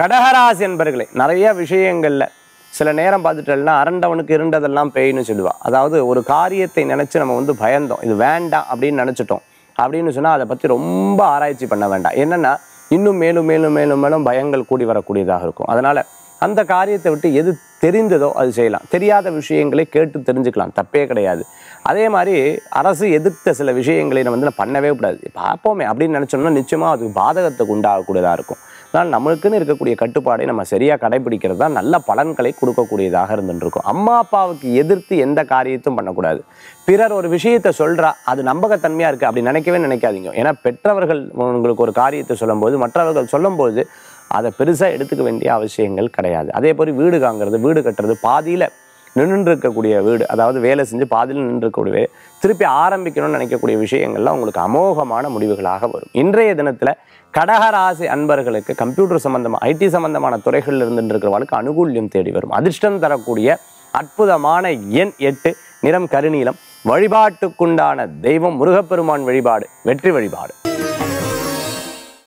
கடகராசி என்பர்களே நிறைய விஷயங்களில் சில நேரம் பார்த்துட்டோம்னா அரண்டவனுக்கு இருண்டதெல்லாம் பேய்னு சொல்லுவாள் அதாவது ஒரு காரியத்தை நினச்சி நம்ம வந்து பயந்தோம் இது வேண்டாம் அப்படின்னு நினச்சிட்டோம் அப்படின்னு சொன்னால் அதை பற்றி ரொம்ப ஆராய்ச்சி பண்ண வேண்டாம் என்னென்னா இன்னும் மேலும் மேலும் மேலும் மேலும் பயங்கள் கூடி வரக்கூடியதாக இருக்கும் அதனால் அந்த காரியத்தை விட்டு எது தெரிந்ததோ அது செய்யலாம் தெரியாத விஷயங்களை கேட்டு தெரிஞ்சுக்கலாம் தப்பே கிடையாது அதே மாதிரி அரசு எதிர்த்த சில விஷயங்களை நம்ம வந்து நம்ம பண்ணவே கூடாது பார்ப்போமே அப்படின்னு நினச்சோம்னா நிச்சயமாக அதுக்கு பாதகத்துக்கு உண்டாகக்கூடியதாக இருக்கும் அதனால் நம்மளுக்குன்னு இருக்கக்கூடிய கட்டுப்பாடை நம்ம சரியாக கடைபிடிக்கிறது தான் நல்ல பலன்களை கொடுக்கக்கூடியதாக இருந்துருக்கும் அம்மா அப்பாவுக்கு எதிர்த்து எந்த காரியத்தும் பண்ணக்கூடாது பிறர் ஒரு விஷயத்தை சொல்கிறா அது நம்பகத்தன்மையாக இருக்குது அப்படி நினைக்கவே நினைக்காதீங்க ஏன்னா பெற்றவர்கள் உங்களுக்கு ஒரு காரியத்தை சொல்லும்போது மற்றவர்கள் சொல்லும்போது அதை பெருசாக எடுத்துக்க வேண்டிய அவசியங்கள் கிடையாது அதே போல் வீடு காங்கிறது வீடு கட்டுறது பாதியில் நின்று இருக்கக்கூடிய வீடு அதாவது வேலை செஞ்சு பாதியில் இருக்கக்கூடிய திருப்பி ஆரம்பிக்கணும்னு நினைக்கக்கூடிய விஷயங்கள்லாம் உங்களுக்கு அமோகமான முடிவுகளாக வரும் இன்றைய தினத்தில் கடகராசி அன்பர்களுக்கு கம்ப்யூட்டர் சம்மந்தமாக ஐடி சம்மந்தமான துறைகளில் இருந்துருக்கிறவர்களுக்கு அனுகூல்யம் தேடி வரும் அதிர்ஷ்டம் தரக்கூடிய அற்புதமான எண் எட்டு நிறம் கருநீலம் வழிபாட்டுக்குண்டான தெய்வம் முருகப்பெருமான் வழிபாடு வெற்றி வழிபாடு